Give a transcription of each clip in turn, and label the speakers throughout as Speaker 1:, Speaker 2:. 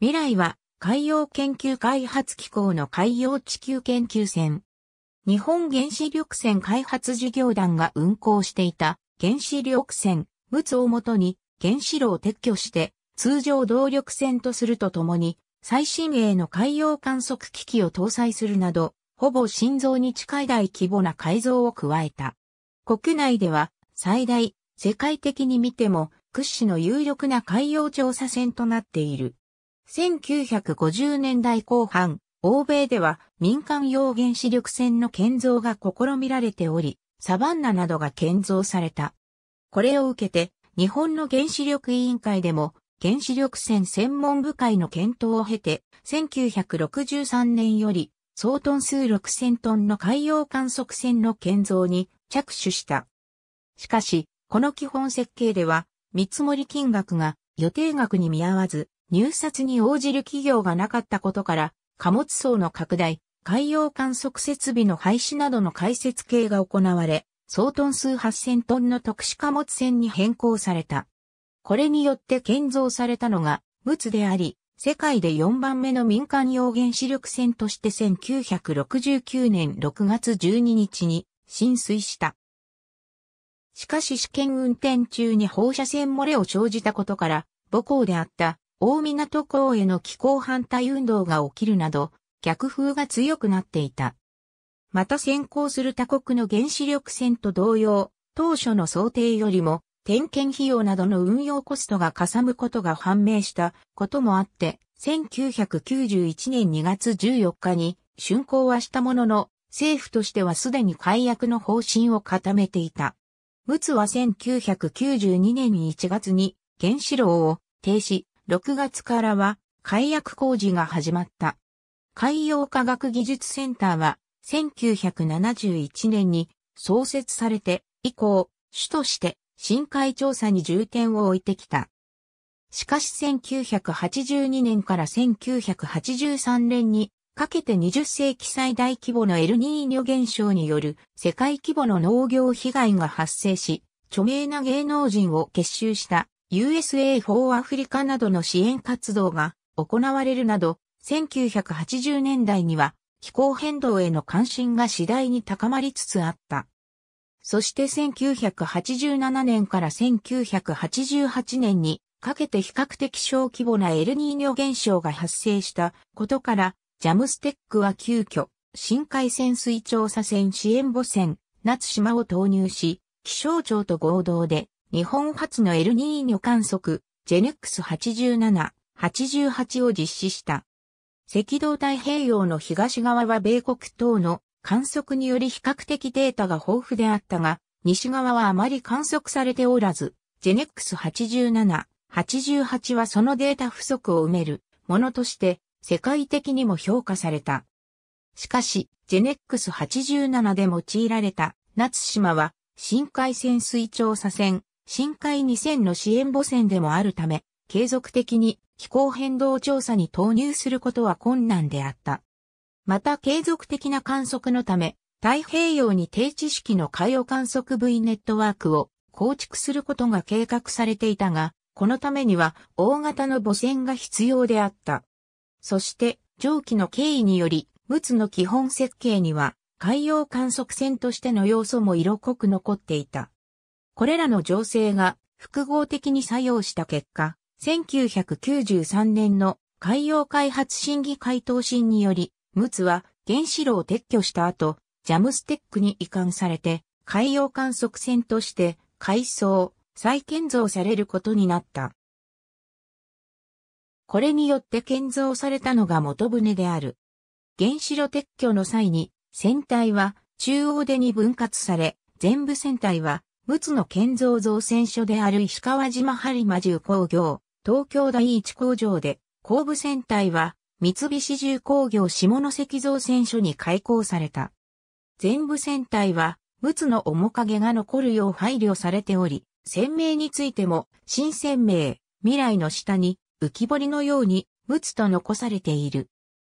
Speaker 1: 未来は海洋研究開発機構の海洋地球研究船。日本原子力船開発事業団が運航していた原子力船、陸奥をもとに原子炉を撤去して通常動力船とするとともに最新鋭の海洋観測機器を搭載するなど、ほぼ心臓に近い大規模な改造を加えた。国内では最大、世界的に見ても屈指の有力な海洋調査船となっている。1950年代後半、欧米では民間用原子力船の建造が試みられており、サバンナなどが建造された。これを受けて、日本の原子力委員会でも、原子力船専門部会の検討を経て、1963年より、総トン数6000トンの海洋観測船の建造に着手した。しかし、この基本設計では、見積もり金額が予定額に見合わず、入札に応じる企業がなかったことから、貨物層の拡大、海洋観測設備の廃止などの解説系が行われ、総トン数8000トンの特殊貨物船に変更された。これによって建造されたのが、陸奥であり、世界で4番目の民間用原子力船として1969年6月12日に浸水した。しかし試験運転中に放射線漏れを生じたことから、母校であった大港港への気候反対運動が起きるなど、逆風が強くなっていた。また先行する他国の原子力船と同様、当初の想定よりも、点検費用などの運用コストがかさむことが判明したこともあって、1991年2月14日に竣工はしたものの、政府としてはすでに解約の方針を固めていた。陸奥は1992年1月に原子炉を停止、6月からは解約工事が始まった。海洋科学技術センターは1971年に創設されて以降、主として深海調査に重点を置いてきた。しかし1982年から1983年にかけて20世紀最大規模のエルニーニョ現象による世界規模の農業被害が発生し、著名な芸能人を結集した USA for Africa などの支援活動が行われるなど、1980年代には気候変動への関心が次第に高まりつつあった。そして1987年から1988年にかけて比較的小規模なエルニーニョ現象が発生したことから、ジャムステックは急遽、深海潜水調査船支援母船、夏島を投入し、気象庁と合同で日本初のエルニーニョ観測、ジェネックス87、88を実施した。赤道太平洋の東側は米国等の観測により比較的データが豊富であったが、西側はあまり観測されておらず、ジェネックス87、88はそのデータ不足を埋めるものとして世界的にも評価された。しかし、ジェネックス87で用いられた夏島は深海潜水調査船深海2000の支援母船でもあるため、継続的に気候変動調査に投入することは困難であった。また継続的な観測のため、太平洋に低知識の海洋観測部位ネットワークを構築することが計画されていたが、このためには大型の母船が必要であった。そして上記の経緯により、陸奥の基本設計には海洋観測船としての要素も色濃く残っていた。これらの情勢が複合的に作用した結果、1993年の海洋開発審議会答申により、ムツは原子炉を撤去した後、ジャムステックに移管されて、海洋観測船として改装、再建造されることになった。これによって建造されたのが元船である。原子炉撤去の際に、船体は中央でに分割され、全部船体は陸奥建造造船所である石川島播磨重工業、東京第一工場で、後部船体は、三菱重工業下関造船所に開港された。全部船体は、陸奥の面影が残るよう配慮されており、船名についても、新船名、未来の下に、浮き彫りのように、陸奥と残されている。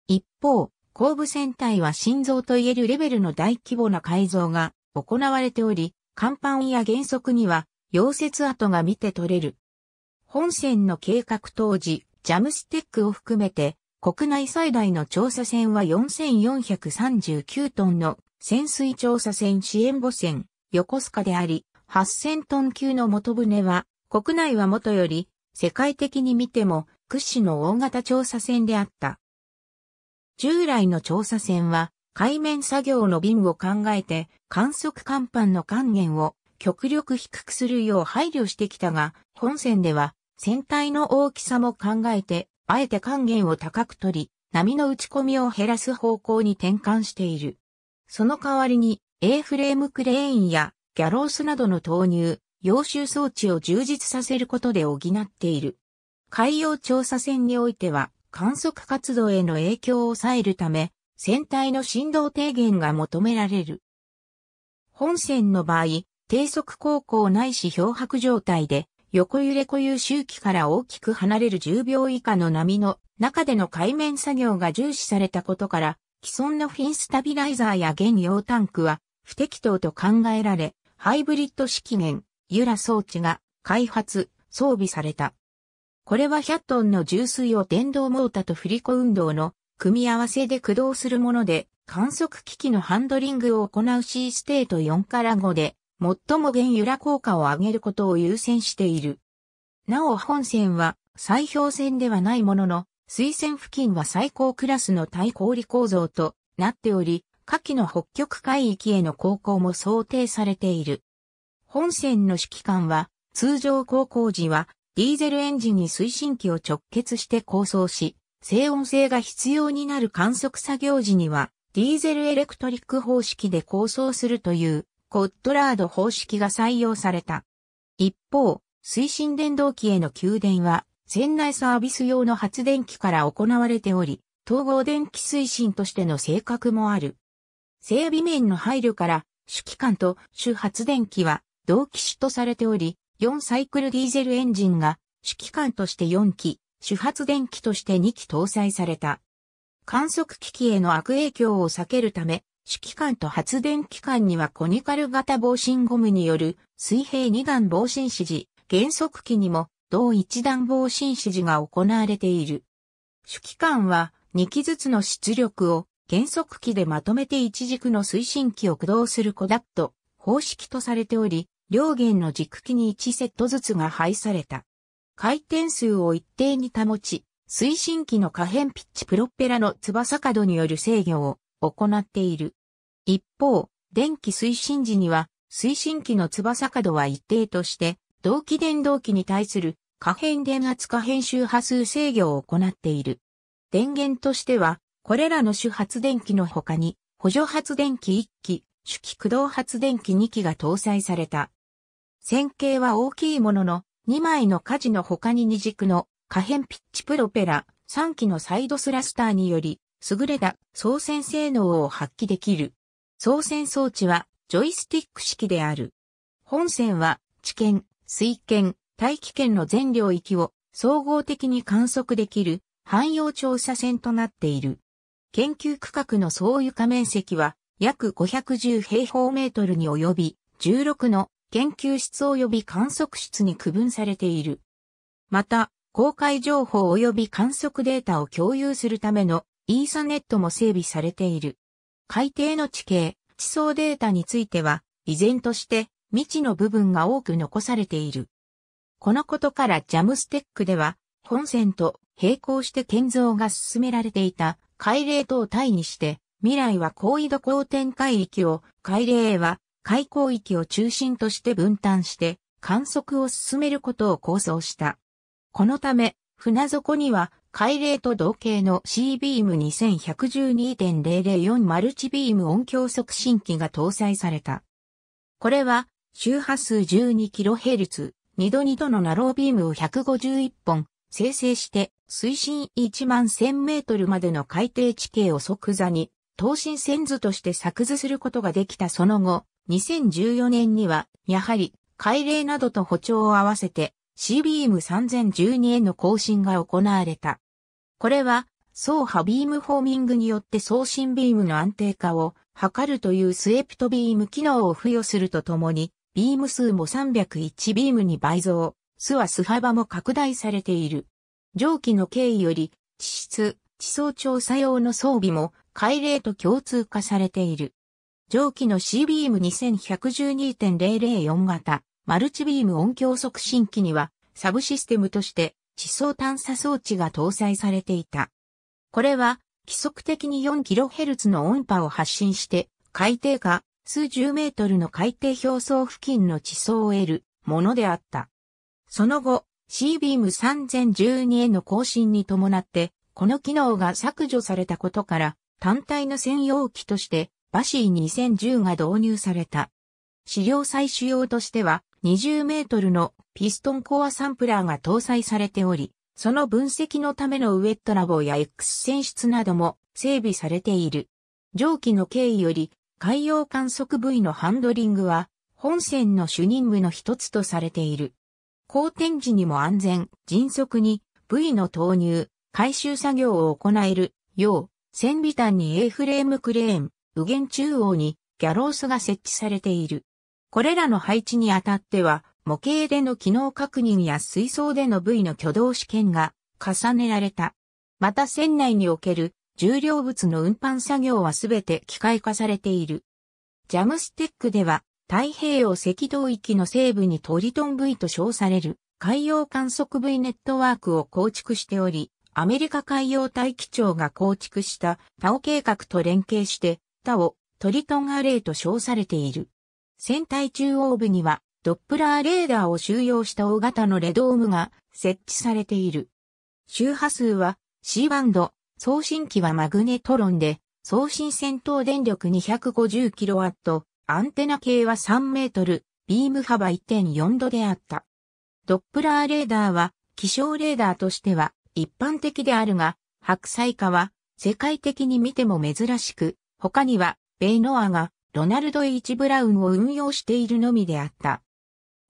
Speaker 1: 一方、後部船体は心臓といえるレベルの大規模な改造が行われており、甲板や原則には、溶接跡が見て取れる。本線の計画当時、ジャムステックを含めて、国内最大の調査船は4439トンの潜水調査船支援母船、横須賀であり、8000トン級の元船は、国内は元より、世界的に見ても屈指の大型調査船であった。従来の調査船は、海面作業の便を考えて観測甲板の還元を極力低くするよう配慮してきたが、本船では船体の大きさも考えて、あえて還元を高く取り、波の打ち込みを減らす方向に転換している。その代わりに、A フレームクレーンやギャロースなどの投入、揚収装置を充実させることで補っている。海洋調査船においては、観測活動への影響を抑えるため、船体の振動低減が求められる。本線の場合、低速航行ないし漂白状態で、横揺れ固有周期から大きく離れる10秒以下の波の中での海面作業が重視されたことから、既存のフィンスタビライザーや原用タンクは不適当と考えられ、ハイブリッド式源、ユラ装置が開発、装備された。これは100トンの重水を電動モータと振り子運動の組み合わせで駆動するもので、観測機器のハンドリングを行う C ステート4から5で、最も原油ら効果を上げることを優先している。なお本線は砕氷線ではないものの、水線付近は最高クラスの対氷構造となっており、下記の北極海域への航行も想定されている。本線の指揮官は、通常航行時は、ディーゼルエンジンに推進機を直結して構想し、静音性が必要になる観測作業時には、ディーゼルエレクトリック方式で構想するという、コットラード方式が採用された。一方、推進電動機への給電は、船内サービス用の発電機から行われており、統合電気推進としての性格もある。整備面の配慮から、主機関と主発電機は同機種とされており、4サイクルディーゼルエンジンが主機関として4機、主発電機として2機搭載された。観測機器への悪影響を避けるため、主機関と発電機関にはコニカル型防振ゴムによる水平二段防振指示、減速機にも同一段防振指示が行われている。主機関は2機ずつの出力を減速機でまとめて一軸の推進機を駆動するコダット方式とされており、両弦の軸機に1セットずつが配された。回転数を一定に保ち、推進機の可変ピッチプロペラの翼角による制御を行っている。一方、電気推進時には、推進機の翼角は一定として、同期電動機に対する可変電圧可変周波数制御を行っている。電源としては、これらの主発電機の他に、補助発電機1機、主機駆動発電機2機が搭載された。線形は大きいものの、2枚の火事の他に二軸の可変ピッチプロペラ、3機のサイドスラスターにより、優れた操船性能を発揮できる。操船装置はジョイスティック式である。本船は地圏、水圏、大気圏の全領域を総合的に観測できる汎用調査船となっている。研究区画の総床面積は約510平方メートルに及び16の研究室及び観測室に区分されている。また、公開情報及び観測データを共有するためのイーサネットも整備されている。海底の地形、地層データについては、依然として未知の部分が多く残されている。このことからジャムステックでは、本線と並行して建造が進められていた海嶺等を対にして、未来は高緯度高天海域を、海嶺は海溝域を中心として分担して観測を進めることを構想した。このため、船底には海嶺と同型の C ビーム2112.004マルチビーム音響促進機が搭載された。これは周波数 12kHz、2度2度のナロービームを151本生成して水深1万1000メートルまでの海底地形を即座に等身線図として作図することができたその後、2014年には、やはり、海嶺などと歩調を合わせて、C ビーム3012への更新が行われた。これは、走破ビームフォーミングによって送信ビームの安定化を図るというスエプトビーム機能を付与するとともに、ビーム数も301ビームに倍増、巣は素幅も拡大されている。上記の経緯より、地質、地層調査用の装備も、海嶺と共通化されている。上記の C ビーム2112.004型、マルチビーム音響促進機には、サブシステムとして、地層探査装置が搭載されていた。これは、規則的に 4kHz の音波を発信して、海底下、数十メートルの海底表層付近の地層を得るものであった。その後、C ビーム3012への更新に伴って、この機能が削除されたことから、単体の専用機としてバシー2010が導入された。資料採取用としては20メートルのピストンコアサンプラーが搭載されており、その分析のためのウェットラボや X 線室なども整備されている。蒸気の経緯より海洋観測部位のハンドリングは本線の主任部の一つとされている。好転時にも安全、迅速に部位の投入、回収作業を行えるよう、船尾端に A フレームクレーン、無限中央にギャロースが設置されている。これらの配置にあたっては、模型での機能確認や水槽での部位の挙動試験が重ねられた。また船内における重量物の運搬作業はすべて機械化されている。ジャムステックでは太平洋赤道域の西部にトリトン部位と称される海洋観測部位ネットワークを構築しており、アメリカ海洋大気庁が構築したタオ計画と連携してったをトリトンアレイと称されている。船体中央部にはドップラーレーダーを収容した大型のレドームが設置されている。周波数は C バンド、送信機はマグネトロンで、送信戦闘電力 250kW、アンテナ系は3メートル、ビーム幅1.4度であった。ドップラーレーダーは気象レーダーとしては一般的であるが、白菜化は世界的に見ても珍しく、他には、ベイノアがロナルド・イチ・ブラウンを運用しているのみであった。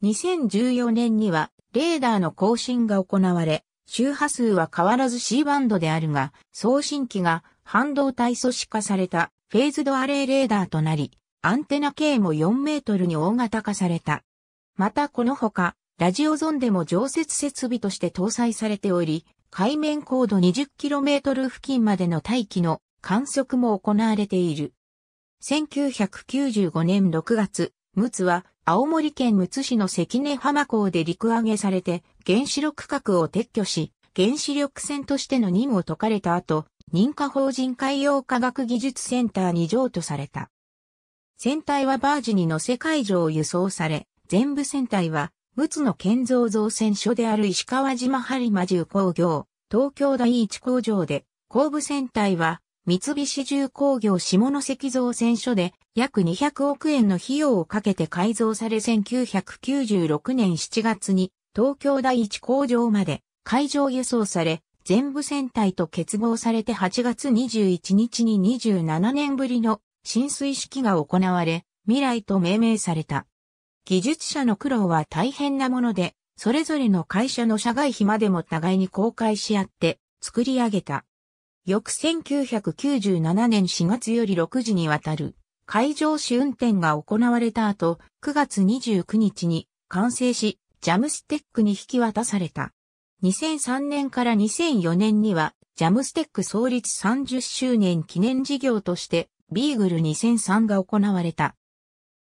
Speaker 1: 2014年には、レーダーの更新が行われ、周波数は変わらず C バンドであるが、送信機が半導体組織化されたフェーズドアレイレーダーとなり、アンテナ径も4メートルに大型化された。またこのほか、ラジオゾンでも常設設備として搭載されており、海面高度2 0トル付近までの大気の観測も行われている。1995年6月、陸奥は青森県陸奥市の関根浜港で陸揚げされて原子力核を撤去し、原子力船としての任務を解かれた後、認可法人海洋科学技術センターに譲渡された。船体はバージに乗せ海上を輸送され、全部船体は、陸奥の建造造船所である石川島播磨重工業、東京第一工場で、後部船体は、三菱重工業下関造船所で約200億円の費用をかけて改造され1996年7月に東京第一工場まで海上輸送され全部船体と結合されて8月21日に27年ぶりの浸水式が行われ未来と命名された。技術者の苦労は大変なもので、それぞれの会社の社外費までも互いに公開し合って作り上げた。翌1997年4月より6時にわたる海上試運転が行われた後、9月29日に完成し、ジャムステックに引き渡された。2003年から2004年には、ジャムステック創立30周年記念事業として、ビーグル2003が行われた。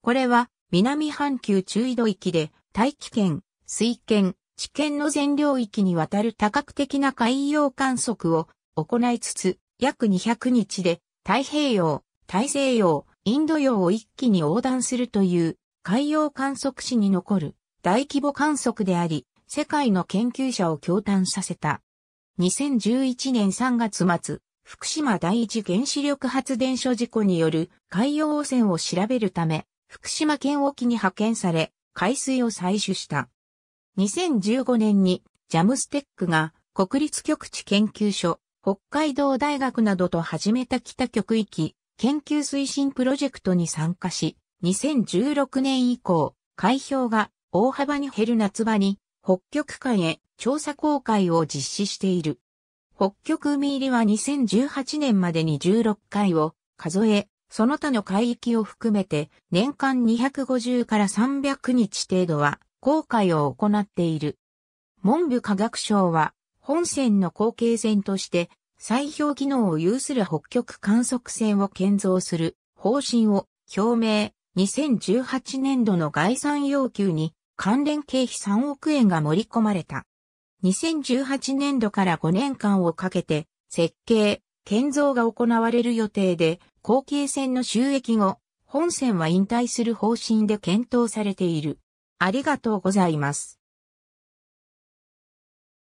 Speaker 1: これは、南半球中緯度域で、大気圏、水圏、地圏の全領域にわたる多角的な海洋観測を行いつつ、約200日で太平洋、大西洋、インド洋を一気に横断するという海洋観測史に残る大規模観測であり、世界の研究者を驚嘆させた。2011年3月末、福島第一原子力発電所事故による海洋汚染を調べるため、福島県沖に派遣され、海水を採取した。2015年にジャムステックが国立極地研究所北海道大学などと始めた北極域研究推進プロジェクトに参加し、2016年以降、海氷が大幅に減る夏場に北極海へ調査公開を実施している。北極海入りは2018年までに16回を数え、その他の海域を含めて年間250から300日程度は公開を行っている。文部科学省は本線の後継線として、砕氷機能を有する北極観測船を建造する方針を表明、2018年度の概算要求に関連経費3億円が盛り込まれた。2018年度から5年間をかけて設計、建造が行われる予定で、後継船の収益後、本船は引退する方針で検討されている。ありがとうございます。